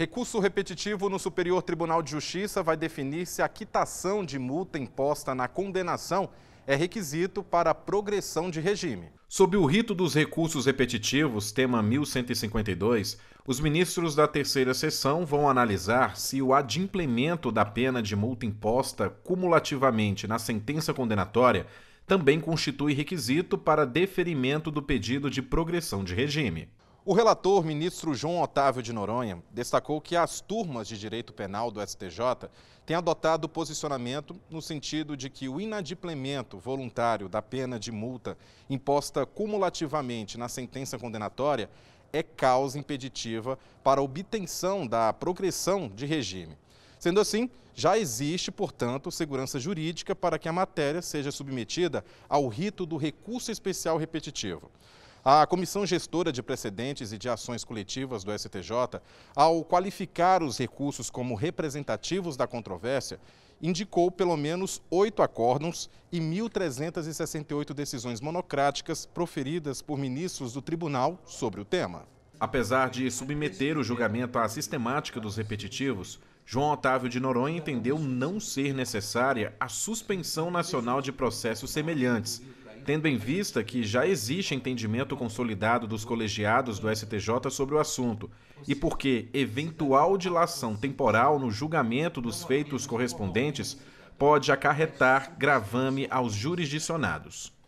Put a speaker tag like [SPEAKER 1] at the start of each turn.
[SPEAKER 1] Recurso repetitivo no Superior Tribunal de Justiça vai definir se a quitação de multa imposta na condenação é requisito para progressão de regime. Sob o rito dos recursos repetitivos, tema 1152, os ministros da terceira sessão vão analisar se o adimplemento da pena de multa imposta cumulativamente na sentença condenatória também constitui requisito para deferimento do pedido de progressão de regime. O relator, ministro João Otávio de Noronha, destacou que as turmas de direito penal do STJ têm adotado posicionamento no sentido de que o inadimplemento voluntário da pena de multa imposta cumulativamente na sentença condenatória é causa impeditiva para a obtenção da progressão de regime. Sendo assim, já existe, portanto, segurança jurídica para que a matéria seja submetida ao rito do recurso especial repetitivo. A Comissão Gestora de Precedentes e de Ações Coletivas do STJ, ao qualificar os recursos como representativos da controvérsia, indicou pelo menos oito acórdons e 1.368 decisões monocráticas proferidas por ministros do tribunal sobre o tema. Apesar de submeter o julgamento à sistemática dos repetitivos, João Otávio de Noronha entendeu não ser necessária a suspensão nacional de processos semelhantes tendo em vista que já existe entendimento consolidado dos colegiados do STJ sobre o assunto e porque eventual dilação temporal no julgamento dos feitos correspondentes pode acarretar gravame aos jurisdicionados.